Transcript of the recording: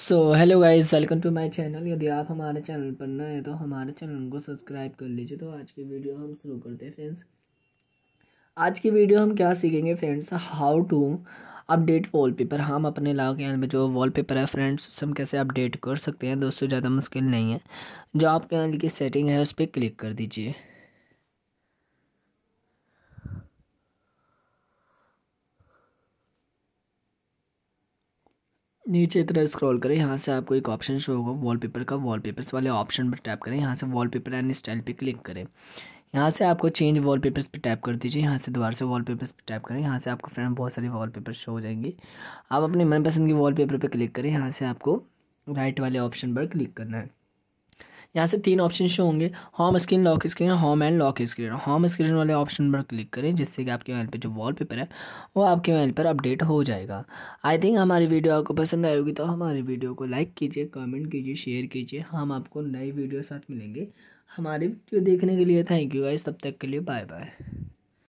so hello guys welcome to my channel यदि आप हमारे चैनल पर नए हैं तो हमारे चैनल को सब्सक्राइब कर लीजिए तो आज की वीडियो हम शुरू करते हैं फ्रेंड्स आज की वीडियो हम क्या सीखेंगे friends how to update wallpaper हम अपने के में जो वॉलपेपर है फ्रेंड्स उसे हम कैसे अपडेट कर सकते हैं दोस्तों ज़्यादा मुश्किल नहीं है जो आपके यहाँ की सेटिंग है उस पर क्लिक कर दीजिए नीचे तरह स्क्रॉल करें यहाँ से आपको एक ऑप्शन शो होगा वॉलपेपर का वॉलपेपर्स वाले ऑप्शन पर टैप करें यहाँ से वॉलपेपर एंड स्टाइल पे क्लिक करें यहाँ से आपको चेंज वॉलपेपर्स पे टैप कर दीजिए यहाँ से दोबारा से वॉलपेपर्स पे टैप करें यहाँ से आपको फ्रेंड बहुत सारी वॉलपेपर शो हो जाएंगे आप अपने मनपसंद के वॉलपेपर पे क्लिक करें यहाँ से आपको राइट वाले ऑप्शन पर क्लिक करना है यहाँ से तीन ऑप्शन शो होंगे home screen lock screen home and lock screen home screen वाले ऑप्शन पर क्लिक करें जिससे कि आपके मोबाइल पर जो वॉलपेपर है वो आपके मोबाइल पर अपडेट हो जाएगा आई थिंक हमारी वीडियो आपको पसंद आएगी तो हमारी वीडियो को लाइक कीजिए कमेंट कीजिए शेयर कीजिए हम आपको नई वीडियो साथ मिलेंगे हमारी वीडियो देखने के लिए थैंक यू गाइस तब तक के लिए बाय बाय